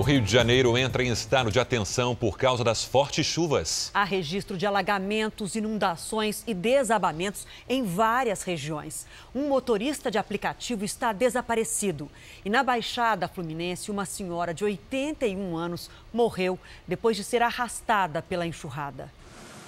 O Rio de Janeiro entra em estado de atenção por causa das fortes chuvas. Há registro de alagamentos, inundações e desabamentos em várias regiões. Um motorista de aplicativo está desaparecido. E na Baixada Fluminense, uma senhora de 81 anos morreu depois de ser arrastada pela enxurrada.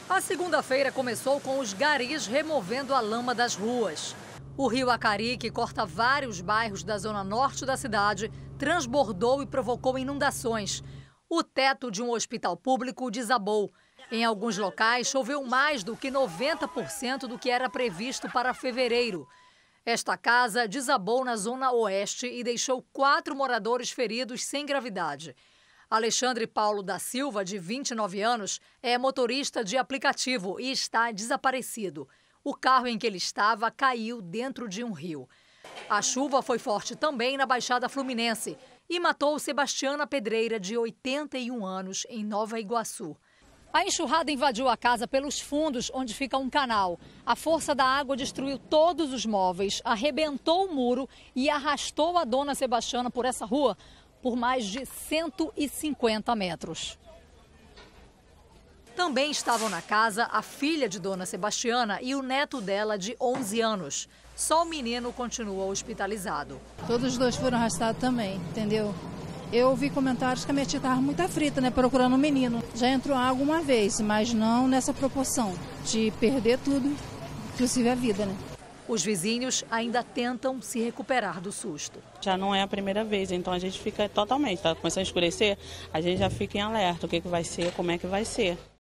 A segunda-feira começou com os garis removendo a lama das ruas. O rio Acari, que corta vários bairros da zona norte da cidade, transbordou e provocou inundações. O teto de um hospital público desabou. Em alguns locais, choveu mais do que 90% do que era previsto para fevereiro. Esta casa desabou na zona oeste e deixou quatro moradores feridos sem gravidade. Alexandre Paulo da Silva, de 29 anos, é motorista de aplicativo e está desaparecido. O carro em que ele estava caiu dentro de um rio. A chuva foi forte também na Baixada Fluminense e matou Sebastiana Pedreira, de 81 anos, em Nova Iguaçu. A enxurrada invadiu a casa pelos fundos, onde fica um canal. A força da água destruiu todos os móveis, arrebentou o muro e arrastou a dona Sebastiana por essa rua por mais de 150 metros. Também estavam na casa a filha de Dona Sebastiana e o neto dela de 11 anos. Só o menino continua hospitalizado. Todos os dois foram arrastados também, entendeu? Eu ouvi comentários que a minha tia estava muito aflita, né? Procurando o um menino. Já entrou água uma vez, mas não nessa proporção de perder tudo, inclusive a vida, né? Os vizinhos ainda tentam se recuperar do susto. Já não é a primeira vez, então a gente fica totalmente, tá começando a escurecer, a gente já fica em alerta, o que, que vai ser, como é que vai ser.